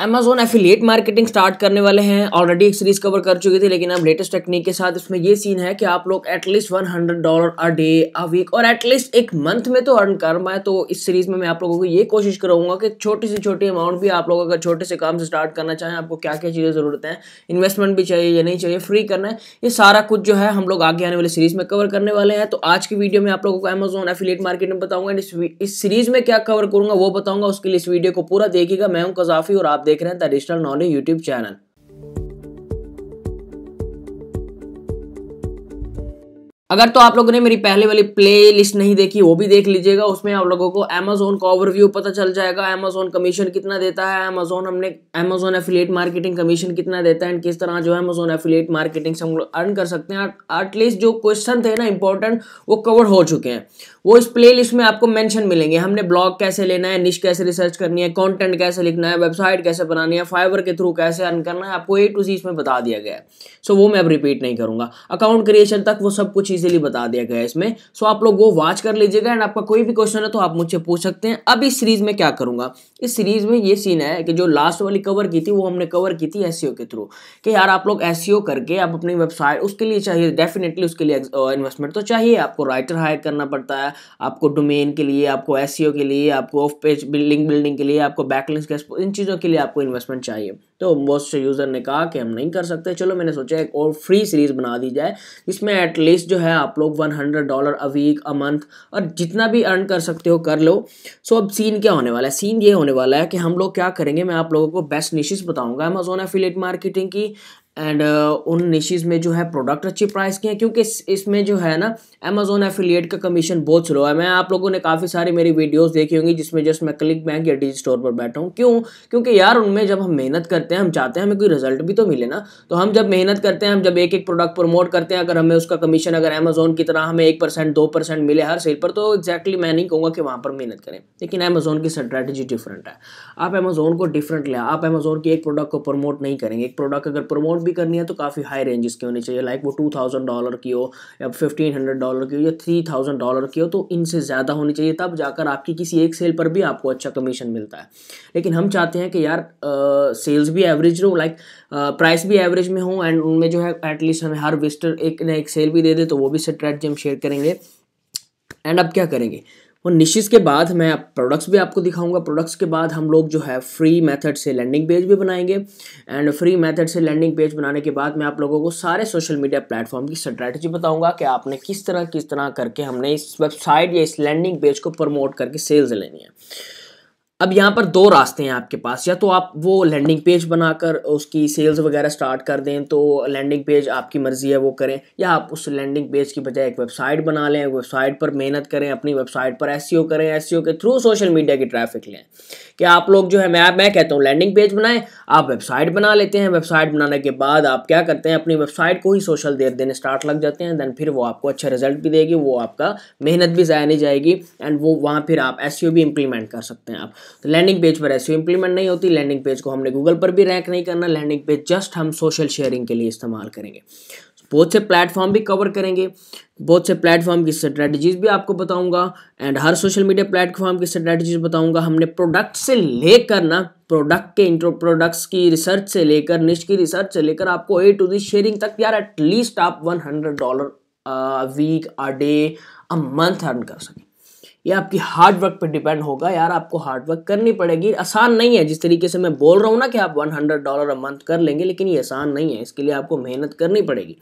Amazon affiliate marketing start करने वाले हैं ऑलरेडी एक सीरीज कवर कर चुके थी लेकिन अब लेटेस्ट टेक्निक के साथ इसमें ये सीन है कि आप लोग at least one hundred dollar a day a week और एटलीस्ट एक मंथ में तो अर्न कर पाए तो इस सीरीज में मैं आप लोगों को ये कोशिश करूंगा कि छोटी से छोटी अमाउंट भी आप लोग अगर छोटे से काम से स्टार्ट करना चाहें आपको क्या क्या चीज़ें ज़रूरत है इन्वेस्टमेंट भी चाहिए या नहीं चाहिए फ्री करना है ये सारा कुछ जो है हम लोग आगे आने वाली सीरीज में कवर करने वाले हैं तो आज की वीडियो में आप लोगों को अमेजोन एफिलेट मार्केटिंग बताऊंगा इस सीरीज में क्या कवर करूंगा वो बताऊंगा उसके लिए इस वीडियो को पूरा देखिएगा मैं हूँ कजाफी और आप देख रहे हैं the additional knowledge YouTube channel अगर तो आप लोगों ने मेरी पहले वाली प्ले लिस्ट नहीं देखी वो भी देख लीजिएगा उसमें आप लोगों को अमेजोन का ओवरव्यू पता चल जाएगा अमेजोन कमीशन कितना देता है अमेजोन हमने अमेजोन एफिलेट मार्केटिंग कमीशन कितना देता है एंड किस तरह जो है अमेजोन एफिलेट मार्केटिंग से हम लोग अर्न कर सकते हैं एटलीस्ट जो क्वेश्चन थे ना इंपॉर्टेंट वो कवर हो चुके हैं वो इस प्ले लिस्ट में आपको मैंशन मिलेंगे हमने ब्लॉग कैसे लेना है निश कैसे रिसर्च करनी है कॉन्टेंट कैसे लिखना है वेबसाइट कैसे बनानी है फाइबर के थ्रू कैसे अर्न करना है आपको ए टू सी इसमें बता दिया गया है सो वो मैं अब रिपीट नहीं करूँगा अकाउंट क्रिएशन तक वो सब कुछ इजीली बता दिया गया है इसमें सो आप लोग वो वॉच कर लीजिएगा एंड आपका कोई भी क्वेश्चन है तो आप मुझसे पूछ सकते हैं अब इस सीरीज में क्या करूंगा इस सीरीज में ये सीन है कि जो लास्ट वाली कवर की थी वो हमने कवर की थी एस e के थ्रू कि यार आप लोग एस e करके आप अपनी वेबसाइट उसके लिए चाहिए डेफिनेटली उसके लिए इन्वेस्टमेंट तो चाहिए आपको राइटर हायर करना पड़ता है आपको डोमेन के लिए आपको एस e के लिए आपको ऑफ पेज बिल्डिंग बिल्डिंग के लिए आपको बैकलिंग्स इन चीज़ों के लिए आपको इन्वेस्टमेंट चाहिए तो बहुत से यूज़र ने कहा कि हम नहीं कर सकते चलो मैंने सोचा एक और फ्री सीरीज़ बना दी जाए जिसमें एटलीस्ट जो है है आप लोग one hundred dollar a week a month और जितना भी अर्न कर सकते हो कर लो सो अब सीन क्या होने वाला है सीन ये होने वाला है कि हम लोग क्या करेंगे मैं आप लोगों को बेस्ट निशेस बताऊंगा अमेजोन एफिलेट मार्केटिंग की एंड uh, उन निशीज़ में जो है प्रोडक्ट अच्छी प्राइस के हैं क्योंकि इसमें जो है ना अमेजोन एफिलिएट का कमीशन बहुत स्लो है मैं आप लोगों ने काफ़ी सारी मेरी वीडियोस देखी होंगी जिसमें जस्ट मैं क्लिक बैंक या डिजी स्टोर पर बैठा हूँ क्यों क्योंकि यार उनमें जब हम मेहनत करते हैं हम चाहते हैं हमें कोई रिजल्ट भी तो मिले ना तो हम जब मेहनत करते हैं हम जब एक एक प्रोडक्ट प्रमोट करते हैं अगर हमें उसका कमीशन अगर अमेजोन की तरह हमें एक परसेंट दो परसेंट मिले हर सेल पर तो एक्जैक्टली मैं नहीं कहूँगा कि वहाँ पर मेहनत करें लेकिन अमेजोन की स्ट्रैटेजी डिफरेंट है आप अमेजोन को डिफरेंट लें आप अमेजोन की एक प्रोडक्ट को प्रमोट नहीं करेंगे एक प्रोडक्ट अगर प्रमोट भी करनी है तो काफ़ी हाई रेंजेस के होनी चाहिए लाइक वो टू थाउजेंड डॉलर की हो या फिफ्टीन हंड्रेड डॉलर की हो या थ्री थाउजेंड डॉलर की हो तो इनसे ज़्यादा होनी चाहिए तब जाकर आपकी किसी एक सेल पर भी आपको अच्छा कमीशन मिलता है लेकिन हम चाहते हैं कि यार आ, सेल्स भी एवरेज हो लाइक प्राइस भी एवरेज में हो एंड उनमें जो है एटलीस्ट हमें हर विस्टर एक ना एक सेल भी दे दे तो वो भी स्ट्रेटजी हम शेयर करेंगे एंड अब क्या करेंगे और निश्चित के बाद मैं प्रोडक्ट्स भी आपको दिखाऊंगा प्रोडक्ट्स के बाद हम लोग जो है फ्री मेथड से लैंडिंग पेज भी बनाएंगे एंड फ्री मेथड से लैंडिंग पेज बनाने के बाद मैं आप लोगों को सारे सोशल मीडिया प्लेटफॉर्म की स्ट्रैटेजी बताऊंगा कि आपने किस तरह किस तरह करके हमने इस वेबसाइट या इस लैंडिंग पेज को प्रमोट करके सेल्स लेनी है अब यहाँ पर दो रास्ते हैं आपके पास या तो आप वो लैंडिंग पेज बनाकर उसकी सेल्स वगैरह स्टार्ट कर दें तो लैंडिंग पेज आपकी मर्ज़ी है वो करें या आप उस लैंडिंग पेज की बजाय एक वेबसाइट बना लें वेबसाइट पर मेहनत करें अपनी वेबसाइट पर एस e करें एस e के थ्रू सोशल मीडिया की ट्रैफिक लें कि आप लोग जो है मैं मैं कहता हूँ लैंडिंग पेज बनाएं आप वेबसाइट बना लेते हैं वेबसाइट बनाने के बाद आप क्या करते हैं अपनी वेबसाइट को ही सोशल देर देने स्टार्ट लग जाते हैं दैन फिर वो आपको अच्छा रिजल्ट भी देगी वो आपका मेहनत भी ज़ाया नहीं जाएगी एंड वो वहाँ फिर आप एस e भी इम्प्लीमेंट कर सकते हैं आप तो लैंडिंग पेज पर ऐसी इंप्लीमेंट नहीं होती लैंडिंग पेज को हमने गूगल पर भी रैंक नहीं करना लैंडिंग पेज जस्ट हम सोशल शेयरिंग के लिए इस्तेमाल करेंगे बहुत से प्लेटफॉर्म भी कवर करेंगे बहुत से प्लेटफॉर्म की स्ट्रैटेजीज भी आपको बताऊंगा एंड हर सोशल मीडिया प्लेटफॉर्म की स्ट्रेटजीज बताऊंगा हमने प्रोडक्ट से लेकर ना प्रोडक्ट के इंट्रो प्रोडक्ट्स की रिसर्च से लेकर निश की रिसर्च से लेकर आपको ए टू दी शेयरिंग तक यार एटलीस्ट आप one hundred dollar week a day a month earn कर सकें ये आपकी हार्ड वर्क पे डिपेंड होगा यार आपको हार्ड वर्क करनी पड़ेगी आसान नहीं है जिस तरीके से मैं बोल रहा हूँ ना कि आप 100 डॉलर अ मंथ कर लेंगे लेकिन ये आसान नहीं है इसके लिए आपको मेहनत करनी पड़ेगी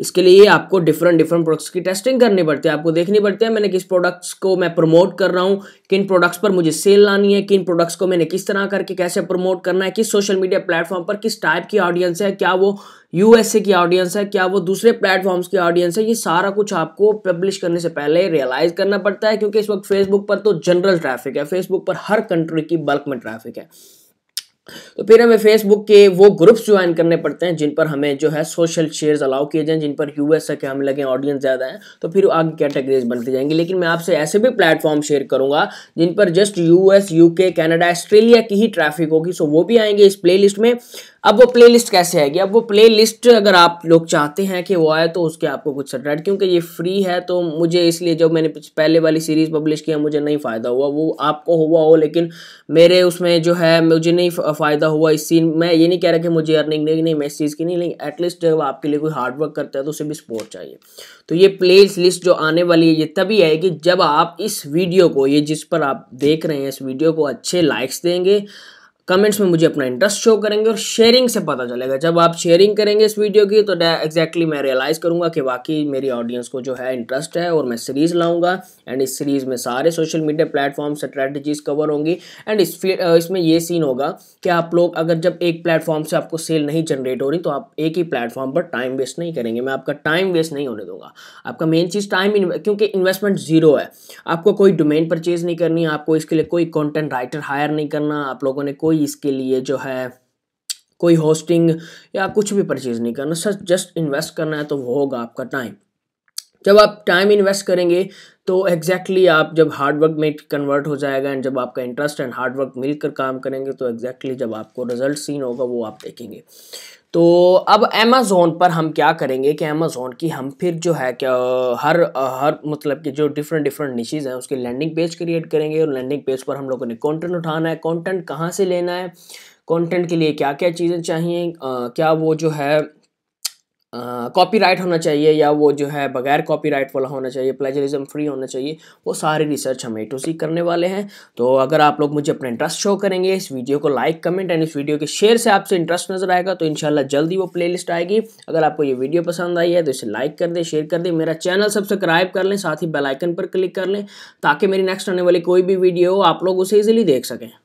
इसके लिए आपको डिफरेंट डिफरेंट प्रोडक्ट्स की टेस्टिंग करनी पड़ती है आपको देखनी पड़ती है मैंने किस प्रोडक्ट्स को मैं प्रमोट कर रहा हूँ किन प्रोडक्ट्स पर मुझे सेल लानी है किन प्रोडक्ट्स को मैंने किस तरह करके कैसे प्रमोट करना है किस सोशल मीडिया प्लेटफॉर्म पर किस टाइप की ऑडियंस है क्या वो यूएसए की ऑडियंस है क्या वो दूसरे प्लेटफॉर्म्स की ऑडियंस है ये सारा कुछ आपको पब्लिश करने से पहले रियलाइज करना पड़ता है क्योंकि इस वक्त फेसबुक पर तो जनरल ट्रैफिक है फेसबुक पर हर कंट्री की बल्क में ट्रैफिक है तो फिर हमें फेसबुक के वो ग्रुप्स ज्वाइन करने पड़ते हैं जिन पर हमें जो है सोशल शेयर्स अलाउ किए जाएं जिन पर यूएस के हम लगे ऑडियंस ज़्यादा है तो फिर आगे कैटेगरीज बनती जाएंगी लेकिन मैं आपसे ऐसे भी प्लेटफॉर्म शेयर करूंगा जिन पर just US UK Canada Australia की ही ट्रैफिक होगी सो वो भी आएंगे इस प्ले में अब वो प्लेलिस्ट कैसे आएगी अब वो प्लेलिस्ट अगर आप लोग चाहते हैं कि वो आए तो उसके आपको कुछ सब्सक्राइब क्योंकि ये फ्री है तो मुझे इसलिए जब मैंने पहले वाली सीरीज़ पब्लिश किया मुझे नहीं फ़ायदा हुआ वो आपको हुआ हो लेकिन मेरे उसमें जो है मुझे नहीं फ़ायदा हुआ इस सीन मैं ये नहीं कह रहा कि मुझे अर्निंग नहीं नहीं मैं इस चीज़ की नहीं लेकिन एटलीस्ट जब आपके लिए कोई हार्डवर्क करता है तो उसे भी सपोर्ट चाहिए तो ये प्ले लिस्ट जो आने वाली है ये तभी आएगी जब आप इस वीडियो को ये जिस पर आप देख रहे हैं इस वीडियो को अच्छे लाइक्स देंगे कमेंट्स में मुझे अपना इंटरेस्ट शो करेंगे और शेयरिंग से पता चलेगा जब आप शेयरिंग करेंगे इस वीडियो की तो एग्जैक्टली मैं रियलाइज़ करूंगा कि वाकई मेरी ऑडियंस को जो है इंटरेस्ट है और मैं सीरीज़ लाऊंगा एंड इस सीरीज़ में सारे social media platform strategies cover होंगी एंड इस इसमें ये सीन होगा कि आप लोग अगर जब एक प्लेटफॉर्म से आपको सेल नहीं जनरेट हो रही तो आप एक ही प्लेटफॉर्म पर टाइम वेस्ट नहीं करेंगे मैं आपका टाइम वेस्ट नहीं होने दूंगा आपका मेन चीज़ टाइम क्योंकि इन्वेस्टमेंट जीरो है आपको कोई डोमेन परचेज नहीं करनी आपको इसके लिए कोई कॉन्टेंट राइटर हायर नहीं करना आप लोगों ने कोई कोई इसके लिए जो है कोई होस्टिंग या कुछ भी परचेज़ नहीं करना सर जस्ट इन्वेस्ट करना है तो वो होगा आपका टाइम जब आप टाइम इन्वेस्ट करेंगे तो एग्जैक्टली exactly आप जब हार्डवर्क में कन्वर्ट हो जाएगा एंड जब आपका इंटरेस्ट एंड हार्डवर्क मिलकर काम करेंगे तो एग्जैक्टली exactly जब आपको रिजल्ट सीन होगा वो आप देखेंगे तो अब अमेज़ोन पर हम क्या करेंगे कि अमेज़ोन की हम फिर जो है क्या हर हर मतलब कि जो डिफरेंट डिफरेंट निशीज़ हैं उसके लैंडिंग पेज क्रिएट करेंगे और लैंडिंग पेज पर हम लोगों ने कंटेंट उठाना है कंटेंट कहाँ से लेना है कंटेंट के लिए क्या क्या चीज़ें चाहिए आ, क्या वो जो है कॉपीराइट होना चाहिए या वो जो है बगैर कॉपीराइट वाला होना चाहिए प्लेजरिज्म फ्री होना चाहिए वो सारी रिसर्च हम ए टू सी करने वाले हैं तो अगर आप लोग मुझे अपना इंटरेस्ट शो करेंगे इस वीडियो को लाइक कमेंट एंड इस वीडियो के शेयर से आपसे इंटरेस्ट नजर आएगा तो इनशाला जल्दी वो लिस्ट आएगी अगर आपको ये वीडियो पसंद आई है तो इसे लाइक कर दें शेयर कर दें मेरा चैनल सब्सक्राइब कर लें साथ ही बेलाइकन पर क्लिक कर लें ताकि मेरी नेक्स्ट आने वाली कोई भी वीडियो आप लोग उसे ईजिली देख सकें